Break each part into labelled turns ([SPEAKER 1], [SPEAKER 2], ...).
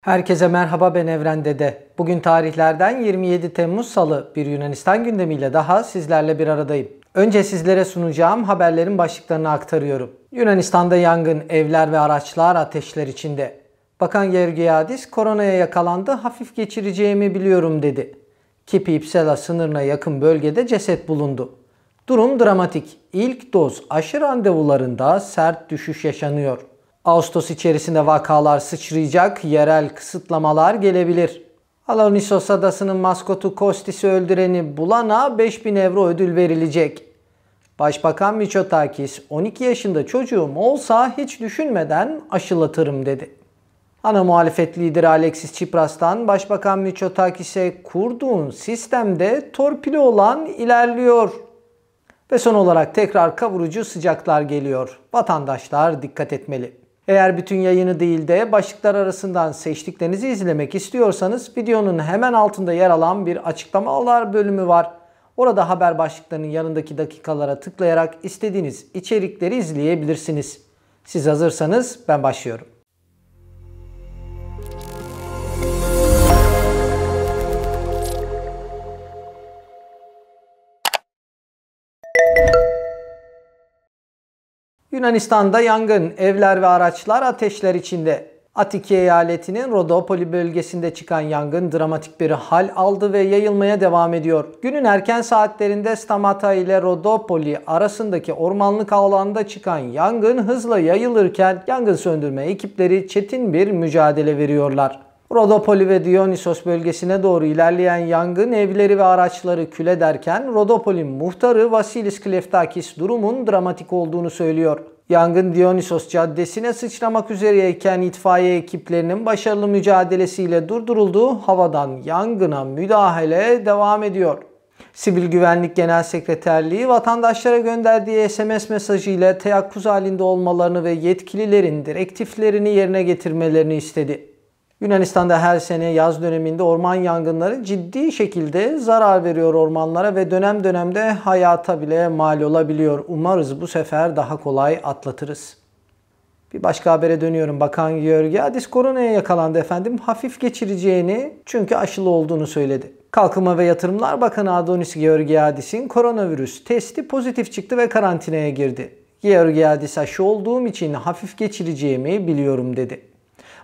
[SPEAKER 1] Herkese merhaba ben Evren Dede. Bugün tarihlerden 27 Temmuz Salı bir Yunanistan gündemiyle daha sizlerle bir aradayım. Önce sizlere sunacağım haberlerin başlıklarını aktarıyorum. Yunanistan'da yangın, evler ve araçlar ateşler içinde. Bakan Gergiadis koronaya yakalandı, hafif geçireceğimi biliyorum dedi. Kipi İpsela sınırına yakın bölgede ceset bulundu. Durum dramatik. İlk doz aşı randevularında sert düşüş yaşanıyor. Ağustos içerisinde vakalar sıçrayacak, yerel kısıtlamalar gelebilir. Alonisos adasının maskotu Kostis'i öldüreni bulana 5000 euro ödül verilecek. Başbakan Miçotakis 12 yaşında çocuğum olsa hiç düşünmeden aşılatırım dedi. Ana muhalefet lideri Alexis Tsipras'tan Başbakan Miçotakis'e kurduğun sistemde torpili olan ilerliyor. Ve son olarak tekrar kavurucu sıcaklar geliyor. Vatandaşlar dikkat etmeli. Eğer bütün yayını değil de başlıklar arasından seçtiklerinizi izlemek istiyorsanız videonun hemen altında yer alan bir açıklamalar bölümü var. Orada haber başlıklarının yanındaki dakikalara tıklayarak istediğiniz içerikleri izleyebilirsiniz. Siz hazırsanız ben başlıyorum. Yunanistan'da yangın, evler ve araçlar ateşler içinde. Atiki eyaletinin Rodopoli bölgesinde çıkan yangın dramatik bir hal aldı ve yayılmaya devam ediyor. Günün erken saatlerinde Stamata ile Rodopoli arasındaki ormanlık alanda çıkan yangın hızla yayılırken yangın söndürme ekipleri çetin bir mücadele veriyorlar. Rodopoli ve Dionysos bölgesine doğru ilerleyen yangın evleri ve araçları küle derken, Rodopoli muhtarı Vasilis Kleftakis durumun dramatik olduğunu söylüyor. Yangın Dionysos Caddesi'ne sıçramak üzereyken itfaiye ekiplerinin başarılı mücadelesiyle durduruldu. Havadan yangına müdahale devam ediyor. Sivil Güvenlik Genel Sekreterliği vatandaşlara gönderdiği SMS mesajıyla teyakkuz halinde olmalarını ve yetkililerin direktiflerini yerine getirmelerini istedi. Yunanistan'da her sene yaz döneminde orman yangınları ciddi şekilde zarar veriyor ormanlara ve dönem dönemde hayata bile mal olabiliyor. Umarız bu sefer daha kolay atlatırız. Bir başka habere dönüyorum. Bakan Georgiadis koronaya yakalandı efendim. Hafif geçireceğini çünkü aşılı olduğunu söyledi. Kalkınma ve Yatırımlar Bakanı Adonis Georgiadis'in koronavirüs testi pozitif çıktı ve karantinaya girdi. Georgiadis aşı olduğum için hafif geçireceğimi biliyorum dedi.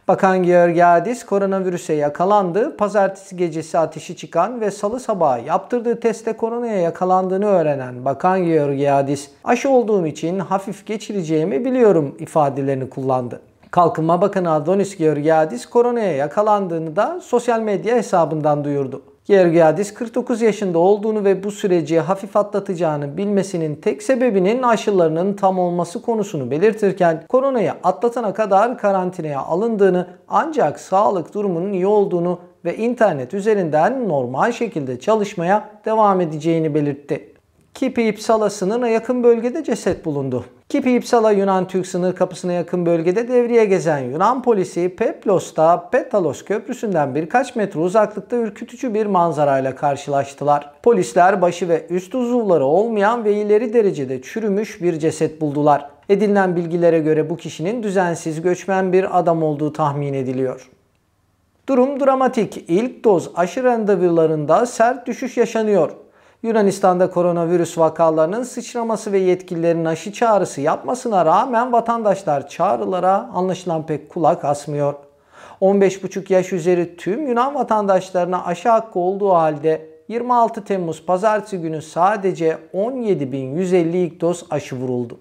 [SPEAKER 1] Bakan Georgiadis koronavirüse yakalandı. Pazartesi gecesi ateşi çıkan ve salı sabahı yaptırdığı teste koronaya yakalandığını öğrenen Bakan Georgiadis aşı olduğum için hafif geçireceğimi biliyorum ifadelerini kullandı. Kalkınma Bakanı Adonis Georgiadis koronaya yakalandığını da sosyal medya hesabından duyurdu. Gergiadis 49 yaşında olduğunu ve bu süreci hafif atlatacağını bilmesinin tek sebebinin aşılarının tam olması konusunu belirtirken koronayı atlatana kadar karantinaya alındığını ancak sağlık durumunun iyi olduğunu ve internet üzerinden normal şekilde çalışmaya devam edeceğini belirtti. Kipi İpsala sınırına yakın bölgede ceset bulundu. Kipi İpsala Yunan-Türk sınır kapısına yakın bölgede devriye gezen Yunan polisi Peplos'ta Petalos Köprüsü'nden birkaç metre uzaklıkta ürkütücü bir manzarayla karşılaştılar. Polisler başı ve üst uzuvları olmayan ve ileri derecede çürümüş bir ceset buldular. Edinilen bilgilere göre bu kişinin düzensiz göçmen bir adam olduğu tahmin ediliyor. Durum dramatik. İlk doz aşı randevularında sert düşüş yaşanıyor. Yunanistan'da koronavirüs vakalarının sıçraması ve yetkililerin aşı çağrısı yapmasına rağmen vatandaşlar çağrılara anlaşılan pek kulak asmıyor. 15,5 yaş üzeri tüm Yunan vatandaşlarına aşı hakkı olduğu halde 26 Temmuz pazartesi günü sadece 17.150 ilk doz aşı vuruldu.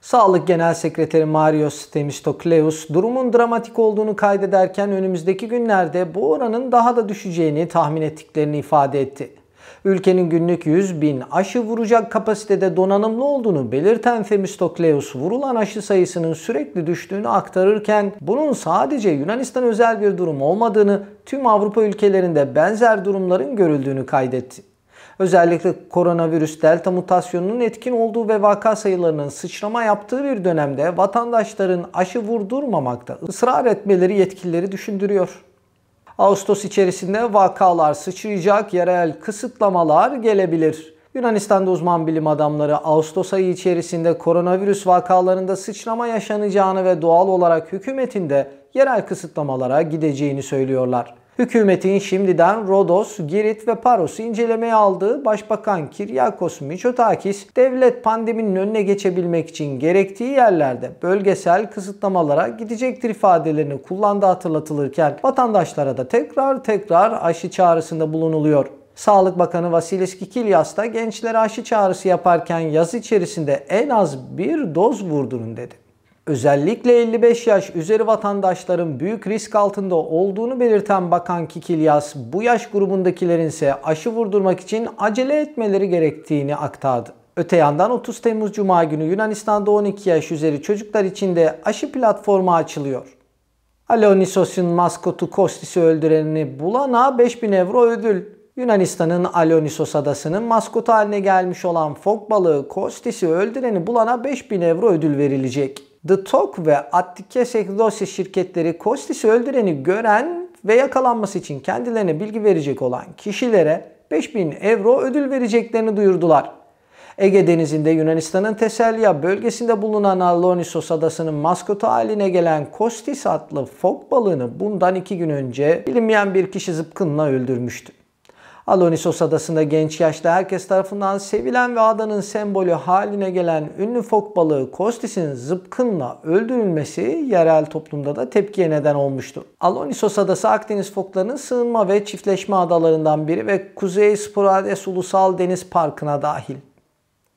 [SPEAKER 1] Sağlık Genel Sekreteri Marios Themistokleus durumun dramatik olduğunu kaydederken önümüzdeki günlerde bu oranın daha da düşeceğini tahmin ettiklerini ifade etti. Ülkenin günlük 100 bin aşı vuracak kapasitede donanımlı olduğunu belirten Themistokleos vurulan aşı sayısının sürekli düştüğünü aktarırken bunun sadece Yunanistan özel bir durum olmadığını tüm Avrupa ülkelerinde benzer durumların görüldüğünü kaydetti. Özellikle koronavirüs delta mutasyonunun etkin olduğu ve vaka sayılarının sıçrama yaptığı bir dönemde vatandaşların aşı vurdurmamakta ısrar etmeleri yetkilileri düşündürüyor. Ağustos içerisinde vakalar sıçrayacak, yerel kısıtlamalar gelebilir. Yunanistan'da uzman bilim adamları Ağustos ayı içerisinde koronavirüs vakalarında sıçrama yaşanacağını ve doğal olarak hükümetin de yerel kısıtlamalara gideceğini söylüyorlar. Hükümetin şimdiden Rodos, Girit ve Paros'u incelemeye aldığı Başbakan Kiryakos Mitsotakis, devlet pandeminin önüne geçebilmek için gerektiği yerlerde bölgesel kısıtlamalara gidecektir ifadelerini kullandı hatırlatılırken vatandaşlara da tekrar tekrar aşı çağrısında bulunuluyor. Sağlık Bakanı Vasilis Kikilias da gençlere aşı çağrısı yaparken yaz içerisinde en az bir doz vurdurun dedi. Özellikle 55 yaş üzeri vatandaşların büyük risk altında olduğunu belirten Bakan Kikilyas, bu yaş grubundakilerin ise aşı vurdurmak için acele etmeleri gerektiğini aktardı. Öte yandan 30 Temmuz Cuma günü Yunanistan'da 12 yaş üzeri çocuklar için de aşı platformu açılıyor. Alonisos'un maskotu Kostis'i öldürenini bulana 5000 euro ödül. Yunanistan'ın Alonisos adasının maskotu haline gelmiş olan fok balığı Kostis'i öldüreni bulana 5000 euro ödül verilecek. The Talk ve Attikes Egzosi şirketleri Kostis'i öldüreni gören ve yakalanması için kendilerine bilgi verecek olan kişilere 5000 euro ödül vereceklerini duyurdular. Ege Denizi'nde Yunanistan'ın Teselya bölgesinde bulunan Allonisos adasının maskotu haline gelen Kostis adlı fok balığını bundan iki gün önce bilinmeyen bir kişi zıpkınla öldürmüştü. Alonisos adasında genç yaşta herkes tarafından sevilen ve adanın sembolü haline gelen ünlü fok balığı Kostis'in zıpkınla öldürülmesi yerel toplumda da tepkiye neden olmuştu. Alonisos adası Akdeniz foklarının sığınma ve çiftleşme adalarından biri ve Kuzey Sporades Ulusal Deniz Parkı'na dahil.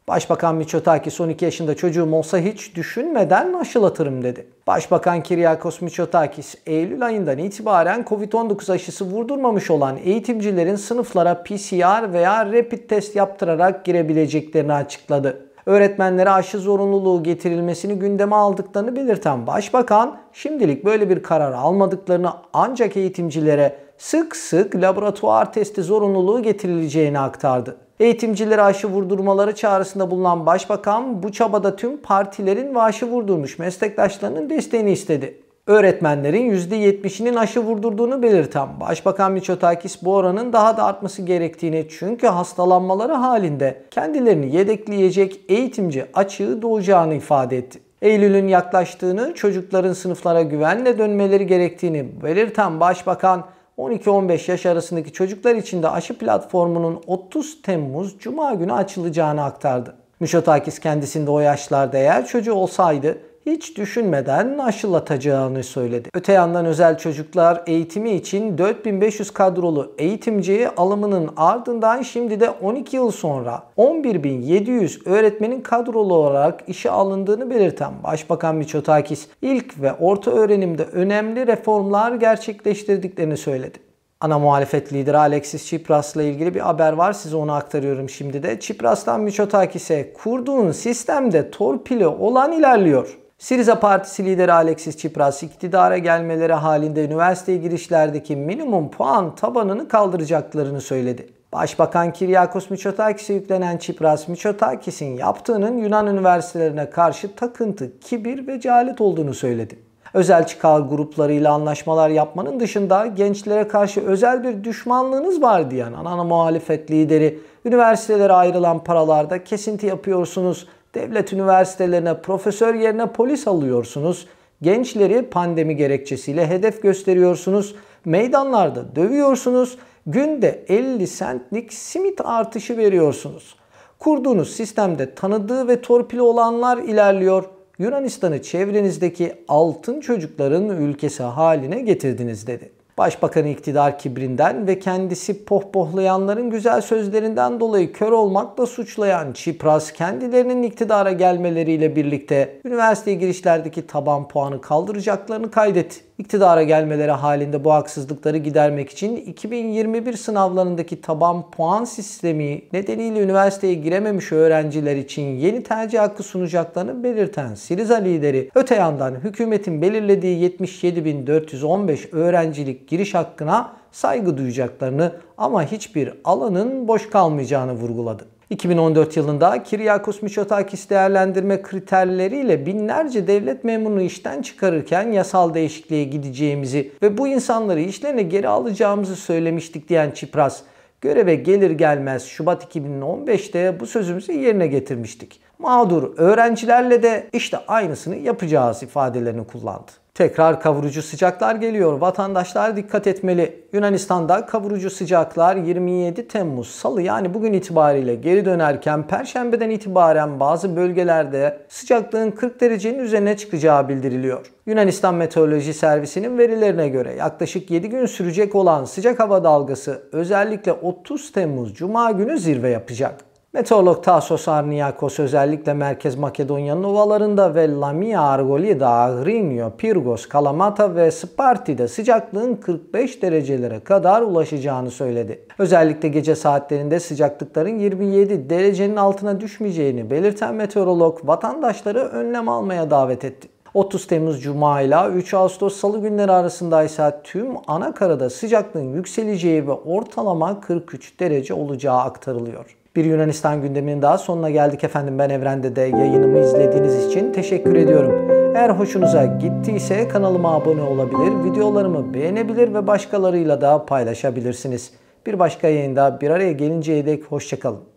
[SPEAKER 1] Başbakan son 12 yaşında çocuğum olsa hiç düşünmeden aşılatırım dedi. Başbakan Kiryakos Miçotakis Eylül ayından itibaren Covid-19 aşısı vurdurmamış olan eğitimcilerin sınıflara PCR veya rapid test yaptırarak girebileceklerini açıkladı öğretmenlere aşı zorunluluğu getirilmesini gündeme aldıklarını belirten başbakan şimdilik böyle bir karar almadıklarını ancak eğitimcilere sık sık laboratuvar testi zorunluluğu getirileceğini aktardı. Eğitimcilere aşı vurdurmaları çağrısında bulunan başbakan bu çabada tüm partilerin ve aşı vurdurmuş meslektaşlarının desteğini istedi. Öğretmenlerin %70'inin aşı vurdurduğunu belirten Başbakan Miçotakis bu oranın daha da artması gerektiğini çünkü hastalanmaları halinde kendilerini yedekleyecek eğitimci açığı doğacağını ifade etti. Eylül'ün yaklaştığını, çocukların sınıflara güvenle dönmeleri gerektiğini belirten Başbakan 12-15 yaş arasındaki çocuklar için de aşı platformunun 30 Temmuz Cuma günü açılacağını aktardı. Müşotakis kendisinde o yaşlarda eğer çocuğu olsaydı hiç düşünmeden aşılatacağını söyledi. Öte yandan özel çocuklar eğitimi için 4500 kadrolu eğitimciyi alımının ardından şimdi de 12 yıl sonra 11700 öğretmenin kadrolu olarak işe alındığını belirten Başbakan Miçotakis ilk ve orta öğrenimde önemli reformlar gerçekleştirdiklerini söyledi. Ana muhalefet lideri Alexis Tsipras'la ilgili bir haber var. Size onu aktarıyorum şimdi de. Tsipras'tan Miçotakis'e kurduğun sistemde torpili olan ilerliyor. Siriza Partisi lideri Alexis Tsipras iktidara gelmeleri halinde üniversite girişlerdeki minimum puan tabanını kaldıracaklarını söyledi. Başbakan Kiryakos Mitsotakis'e yüklenen Tsipras, Mitsotakis'in yaptığının Yunan üniversitelerine karşı takıntı, kibir ve cehalet olduğunu söyledi. Özel çıkar gruplarıyla anlaşmalar yapmanın dışında gençlere karşı özel bir düşmanlığınız var diyen ana muhalefet lideri, üniversitelere ayrılan paralarda kesinti yapıyorsunuz, Devlet üniversitelerine profesör yerine polis alıyorsunuz. Gençleri pandemi gerekçesiyle hedef gösteriyorsunuz. Meydanlarda dövüyorsunuz. Günde 50 sentlik simit artışı veriyorsunuz. Kurduğunuz sistemde tanıdığı ve torpili olanlar ilerliyor. Yunanistan'ı çevrenizdeki altın çocukların ülkesi haline getirdiniz dedi. Başbakanı iktidar kibrinden ve kendisi pohpohlayanların güzel sözlerinden dolayı kör olmakla suçlayan Çipras kendilerinin iktidara gelmeleriyle birlikte üniversiteye girişlerdeki taban puanı kaldıracaklarını kaydetti iktidara gelmeleri halinde bu haksızlıkları gidermek için 2021 sınavlarındaki taban puan sistemi nedeniyle üniversiteye girememiş öğrenciler için yeni tercih hakkı sunacaklarını belirten Siriza lideri öte yandan hükümetin belirlediği 77.415 öğrencilik giriş hakkına saygı duyacaklarını ama hiçbir alanın boş kalmayacağını vurguladı. 2014 yılında Kiryakos Mitsotakis değerlendirme kriterleriyle binlerce devlet memurunu işten çıkarırken yasal değişikliğe gideceğimizi ve bu insanları işlerine geri alacağımızı söylemiştik diyen Çipras, göreve gelir gelmez Şubat 2015'te bu sözümüzü yerine getirmiştik. Mağdur öğrencilerle de işte aynısını yapacağız ifadelerini kullandı. Tekrar kavurucu sıcaklar geliyor. Vatandaşlar dikkat etmeli. Yunanistan'da kavurucu sıcaklar 27 Temmuz salı yani bugün itibariyle geri dönerken perşembeden itibaren bazı bölgelerde sıcaklığın 40 derecenin üzerine çıkacağı bildiriliyor. Yunanistan Meteoroloji Servisi'nin verilerine göre yaklaşık 7 gün sürecek olan sıcak hava dalgası özellikle 30 Temmuz Cuma günü zirve yapacak. Meteorolog Tasos Arniakos özellikle Merkez Makedonya'nın ovalarında ve Lamia, Argolida, Agrinio, Pirgos, Kalamata ve Sparti'de sıcaklığın 45 derecelere kadar ulaşacağını söyledi. Özellikle gece saatlerinde sıcaklıkların 27 derecenin altına düşmeyeceğini belirten meteorolog vatandaşları önlem almaya davet etti. 30 Temmuz Cuma ile 3 Ağustos Salı günleri arasında ise tüm ana sıcaklığın yükseleceği ve ortalama 43 derece olacağı aktarılıyor. Bir Yunanistan gündeminin daha sonuna geldik efendim. Ben Evren'de de yayınımı izlediğiniz için teşekkür ediyorum. Eğer hoşunuza gittiyse kanalıma abone olabilir, videolarımı beğenebilir ve başkalarıyla da paylaşabilirsiniz. Bir başka yayında bir araya gelinceye dek hoşçakalın.